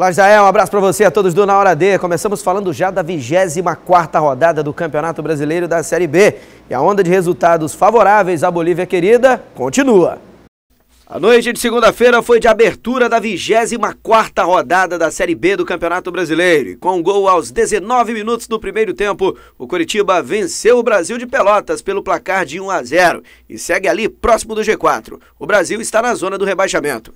Larjael, um abraço para você a todos do Na Hora D. Começamos falando já da 24 rodada do Campeonato Brasileiro da Série B. E a onda de resultados favoráveis à Bolívia querida continua. A noite de segunda-feira foi de abertura da 24ª rodada da Série B do Campeonato Brasileiro. E com um gol aos 19 minutos do primeiro tempo, o Curitiba venceu o Brasil de Pelotas pelo placar de 1 a 0 e segue ali próximo do G4. O Brasil está na zona do rebaixamento.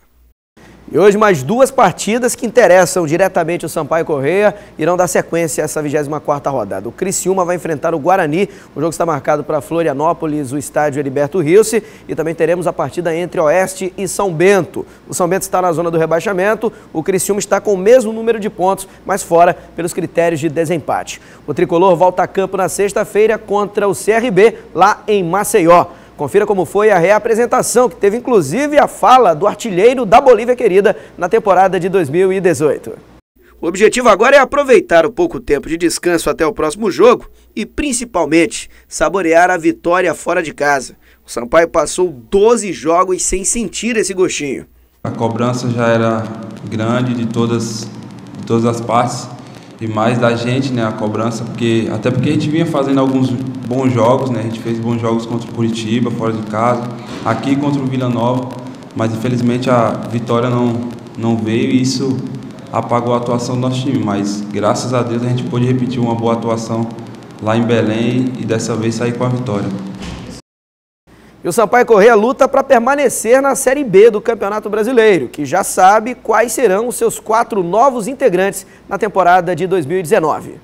E hoje mais duas partidas que interessam diretamente o Sampaio Correia irão dar sequência a essa 24 rodada. O Criciúma vai enfrentar o Guarani, o jogo está marcado para Florianópolis, o estádio Heriberto Rilse e também teremos a partida entre Oeste e São Bento. O São Bento está na zona do rebaixamento, o Criciúma está com o mesmo número de pontos, mas fora pelos critérios de desempate. O Tricolor volta a campo na sexta-feira contra o CRB lá em Maceió. Confira como foi a reapresentação, que teve inclusive a fala do artilheiro da Bolívia Querida na temporada de 2018. O objetivo agora é aproveitar o pouco tempo de descanso até o próximo jogo e, principalmente, saborear a vitória fora de casa. O Sampaio passou 12 jogos sem sentir esse gostinho. A cobrança já era grande de todas, de todas as partes, demais da gente, né, a cobrança, porque até porque a gente vinha fazendo alguns bons jogos, né, a gente fez bons jogos contra o Curitiba, fora de casa, aqui contra o Vila Nova, mas infelizmente a vitória não, não veio e isso apagou a atuação do nosso time, mas graças a Deus a gente pôde repetir uma boa atuação lá em Belém e dessa vez sair com a vitória. E o Sampaio Correia luta para permanecer na Série B do Campeonato Brasileiro, que já sabe quais serão os seus quatro novos integrantes na temporada de 2019.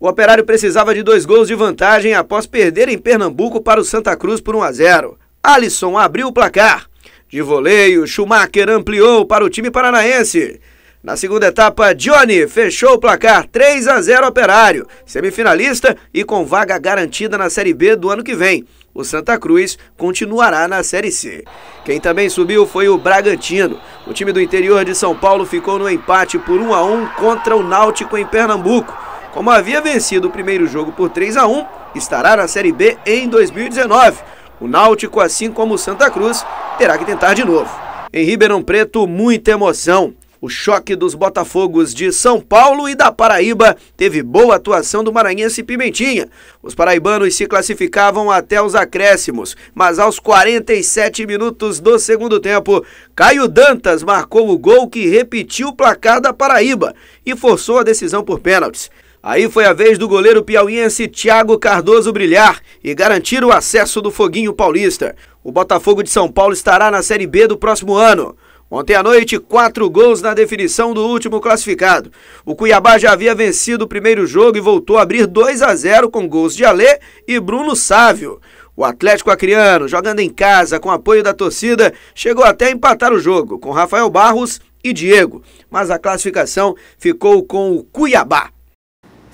O Operário precisava de dois gols de vantagem após perder em Pernambuco para o Santa Cruz por 1 a 0. Alisson abriu o placar. De voleio, Schumacher ampliou para o time paranaense. Na segunda etapa, Johnny fechou o placar 3 a 0 Operário, semifinalista e com vaga garantida na Série B do ano que vem o Santa Cruz continuará na Série C. Quem também subiu foi o Bragantino. O time do interior de São Paulo ficou no empate por 1 a 1 contra o Náutico em Pernambuco. Como havia vencido o primeiro jogo por 3 a 1, estará na Série B em 2019. O Náutico, assim como o Santa Cruz, terá que tentar de novo. Em Ribeirão Preto, muita emoção. O choque dos Botafogos de São Paulo e da Paraíba teve boa atuação do Maranhense Pimentinha. Os paraibanos se classificavam até os acréscimos, mas aos 47 minutos do segundo tempo, Caio Dantas marcou o gol que repetiu o placar da Paraíba e forçou a decisão por pênaltis. Aí foi a vez do goleiro piauiense Thiago Cardoso brilhar e garantir o acesso do Foguinho Paulista. O Botafogo de São Paulo estará na Série B do próximo ano. Ontem à noite, quatro gols na definição do último classificado. O Cuiabá já havia vencido o primeiro jogo e voltou a abrir 2 a 0 com gols de Alê e Bruno Sávio. O Atlético Acreano, jogando em casa com apoio da torcida, chegou até a empatar o jogo com Rafael Barros e Diego, mas a classificação ficou com o Cuiabá.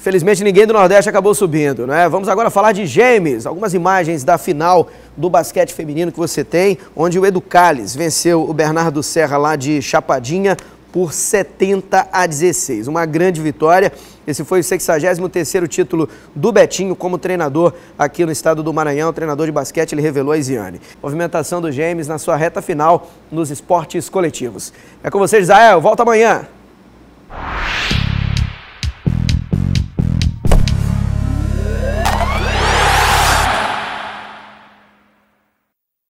Felizmente ninguém do Nordeste acabou subindo, né? Vamos agora falar de Gêmeos, algumas imagens da final do basquete feminino que você tem, onde o Educales venceu o Bernardo Serra lá de Chapadinha por 70 a 16. Uma grande vitória. Esse foi o 63º título do Betinho como treinador aqui no estado do Maranhão, treinador de basquete, ele revelou a Isiane. Movimentação do James na sua reta final nos esportes coletivos. É com você, Israel. Volta amanhã.